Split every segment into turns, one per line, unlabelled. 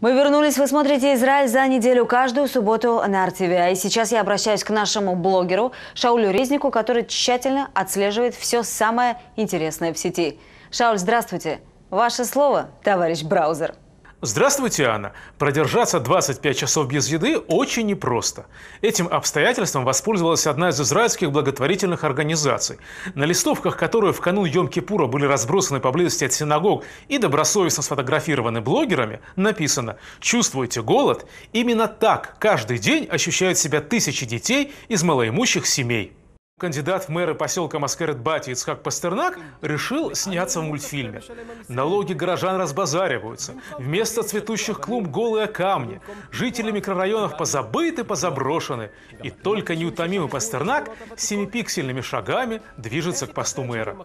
Мы вернулись. Вы смотрите «Израиль за неделю» каждую субботу на RTV. А и сейчас я обращаюсь к нашему блогеру Шаулю Резнику, который тщательно отслеживает все самое интересное в сети. Шауль, здравствуйте. Ваше слово, товарищ браузер.
Здравствуйте, Анна. Продержаться 25 часов без еды очень непросто. Этим обстоятельством воспользовалась одна из израильских благотворительных организаций. На листовках, которые в канун Йом-Кипура были разбросаны поблизости от синагог и добросовестно сфотографированы блогерами, написано «Чувствуете голод?» Именно так каждый день ощущают себя тысячи детей из малоимущих семей. Кандидат в мэры поселка Маскарет-Бати Ицхак Пастернак решил сняться в мультфильме. Налоги горожан разбазариваются. Вместо цветущих клумб голые камни. Жители микрорайонов позабыты, позаброшены. И только неутомимый Пастернак семипиксельными шагами движется к посту мэра.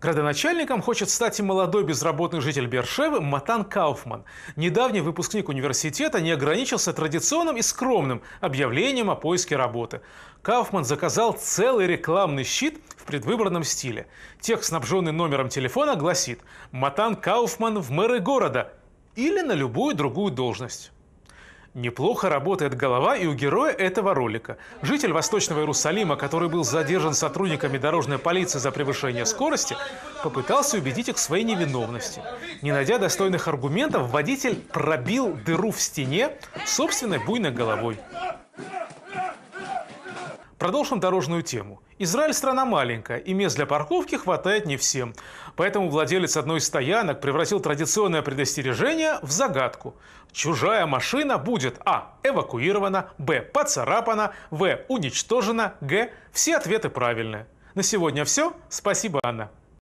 Градоначальником хочет стать и молодой безработный житель Бершевы Матан Кауфман. Недавний выпускник университета не ограничился традиционным и скромным объявлением о поиске работы. Кауфман заказал целый рекламный щит в предвыборном стиле. Текст, снабженный номером телефона, гласит «Матан Кауфман в мэры города» или на любую другую должность. Неплохо работает голова и у героя этого ролика. Житель Восточного Иерусалима, который был задержан сотрудниками дорожной полиции за превышение скорости, попытался убедить их в своей невиновности. Не найдя достойных аргументов, водитель пробил дыру в стене собственной буйной головой. Продолжим дорожную тему. Израиль страна маленькая, и мест для парковки хватает не всем. Поэтому владелец одной из стоянок превратил традиционное предостережение в загадку. Чужая машина будет а. эвакуирована, б. поцарапана, в. уничтожена, г. Все ответы правильные. На сегодня все. Спасибо, Анна.